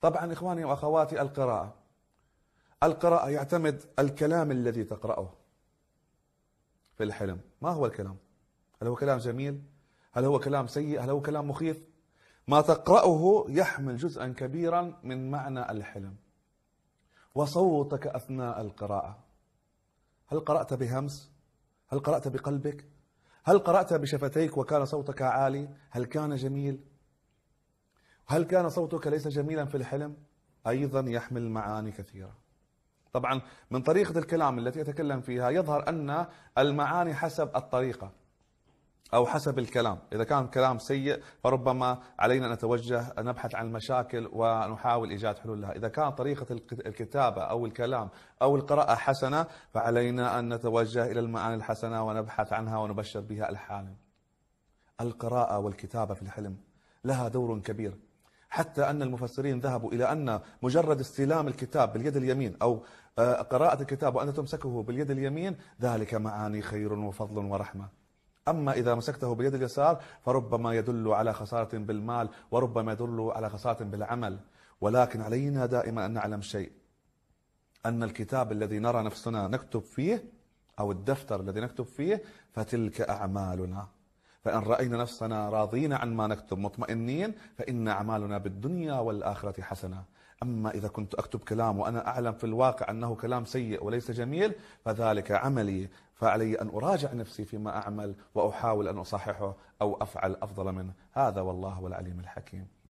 طبعا إخواني وأخواتي القراءة القراءة يعتمد الكلام الذي تقرأه في الحلم ما هو الكلام هل هو كلام جميل هل هو كلام سيء هل هو كلام مخيف ما تقرأه يحمل جزءا كبيرا من معنى الحلم وصوتك أثناء القراءة هل قرأت بهمس هل قرأت بقلبك هل قرأت بشفتيك وكان صوتك عالي هل كان جميل هل كان صوتك ليس جميلا في الحلم أيضا يحمل معاني كثيرة طبعا من طريقة الكلام التي يتكلم فيها يظهر أن المعاني حسب الطريقة أو حسب الكلام إذا كان كلام سيء فربما علينا أن نتوجه نبحث عن المشاكل ونحاول إيجاد حلول لها إذا كان طريقة الكتابة أو الكلام أو القراءة حسنة فعلينا أن نتوجه إلى المعاني الحسنة ونبحث عنها ونبشر بها الحالم القراءة والكتابة في الحلم لها دور كبير حتى أن المفسرين ذهبوا إلى أن مجرد استلام الكتاب باليد اليمين أو آه، قراءة الكتاب وأن تمسكه باليد اليمين ذلك معاني خير وفضل ورحمة أما إذا مسكته باليد اليسار فربما يدل على خسارة بالمال وربما يدل على خسارة بالعمل ولكن علينا دائما أن نعلم شيء أن الكتاب الذي نرى نفسنا نكتب فيه أو الدفتر الذي نكتب فيه فتلك أعمالنا فإن رأينا نفسنا راضين عن ما نكتب مطمئنين فإن أعمالنا بالدنيا والآخرة حسنة أما إذا كنت أكتب كلام وأنا أعلم في الواقع أنه كلام سيء وليس جميل فذلك عملي فعلي أن أراجع نفسي فيما أعمل وأحاول أن أصححه أو أفعل أفضل منه هذا والله العليم الحكيم